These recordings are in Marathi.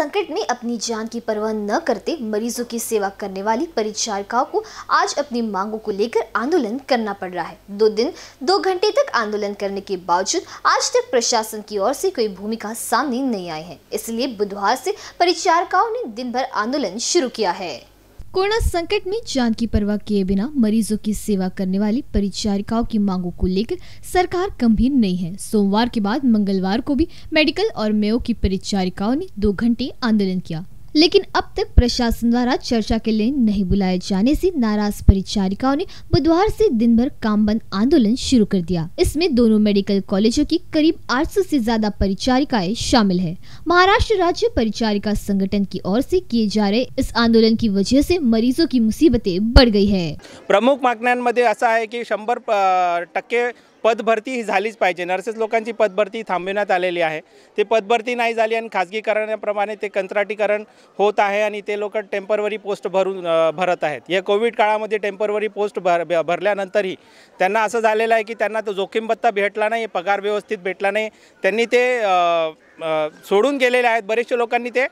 संकट में अपनी जान की परवाह न करते मरीजों की सेवा करने वाली परिचारिकाओं को आज अपनी मांगों को लेकर आंदोलन करना पड़ रहा है दो दिन दो घंटे तक आंदोलन करने के बावजूद आज तक प्रशासन की ओर से कोई भूमिका सामने नहीं आई है इसलिए बुधवार से परिचारिकाओं ने दिन भर आंदोलन शुरू किया है कोरोना संकट में जान की परवाह किए बिना मरीजों की सेवा करने वाली परिचारिकाओं की मांगों को लेकर सरकार गंभीर नहीं है सोमवार के बाद मंगलवार को भी मेडिकल और मेयो की परिचारिकाओं ने दो घंटे आंदोलन किया लेकिन अब तक प्रशासन द्वारा चर्चा के लिए नहीं बुलाए जाने से नाराज परिचारिकाओं ने बुधवार से दिन भर काम बंद आंदोलन शुरू कर दिया इसमें दोनों मेडिकल कॉलेजों की करीब 800 से ज्यादा परिचारिकाएं शामिल है महाराष्ट्र राज्य परिचारिका संगठन की ओर से किए जा रहे इस आंदोलन की वजह से मरीजों की मुसीबतें बढ़ गई है प्रमुख मध्य ऐसा है की शंबर टक्के पदभरती ही झालीच पाहिजे नर्सेस लोकांची पदभरती थांबविण्यात आलेली आहे ते पदभरती नाही झाली आणि खाजगीकरणाप्रमाणे ते कंत्राटीकरण होत आहे आणि ते लोक टेम्परवरी पोस्ट भरून भरत आहेत या कोविड काळामध्ये टेम्परवरी पोस्ट भर भरल्यानंतरही त्यांना असं झालेलं आहे की त्यांना तो जोखीम भत्ता भेटला नाही पगार व्यवस्थित भेटला नाही त्यांनी ते सोडून गेलेले आहेत बरेचशे लोकांनी ते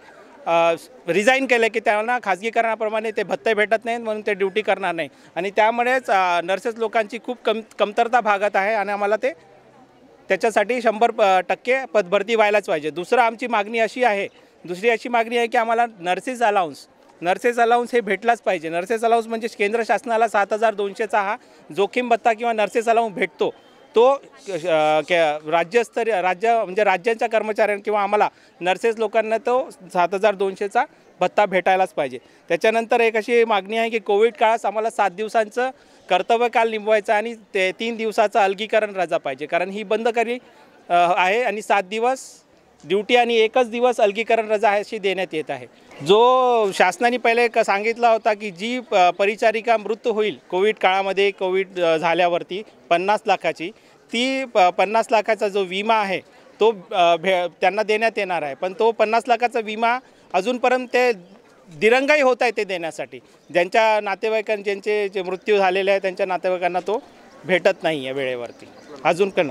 रिझाईन केलं की त्यांना खाजगीकरणाप्रमाणे ते भत्ते भेटत नाहीत म्हणून ते ड्युटी करणार नाही आणि त्यामुळेच नर्सेस लोकांची खूप कम कमतरता भागत आहे आणि आम्हाला ते त्याच्यासाठी शंभर टक्के पदभरती व्हायलाच पाहिजे दुसरं आमची मागणी अशी आहे दुसरी अशी मागणी आहे की आम्हाला नर्सेस अलाउन्स नर्सेस अलाउन्स हे भेटलाच पाहिजे नर्सेस अलाउन्स म्हणजे केंद्र शासनाला सात हजार दोनशेचा हा जोखीम भत्ता किंवा नर्सेस अलाउन्स भेटतो तो राज्यस्तरीय राज्य म्हणजे राज्यांच्या कर्मचाऱ्यांना किंवा आम्हाला नर्सेस लोकांना तो सात हजार दोनशेचा भत्ता भेटायलाच पाहिजे त्याच्यानंतर एक अशी मागणी आहे की कोविड काळात आम्हाला सात दिवसांचं कर्तव्यकाल निभवायचं आणि ते तीन दिवसाचं अलगीकरण राजा पाहिजे कारण ही बंद करी आहे आणि सात दिवस ड्युटी आणि एकच दिवस अलगीकरण रजा अशी देण्यात येत आहे जो शासनाने पहिले क सांगितला होता की जी परिचारिका मृत होईल कोविड काळामध्ये कोविड झाल्यावरती पन्नास लाखाची ती प पन्नास लाखाचा जो विमा आहे तो भे त्यांना देण्यात येणार आहे पण तो पन्नास लाखाचा विमा अजूनपर्यंत ते दिरंगाई होत आहे ते देण्यासाठी ज्यांच्या नातेवाईकां ज्यांचे जे मृत्यू झालेले आहे त्यांच्या नातेवाईकांना तो भेटत नाही आहे वेळेवरती अजून पण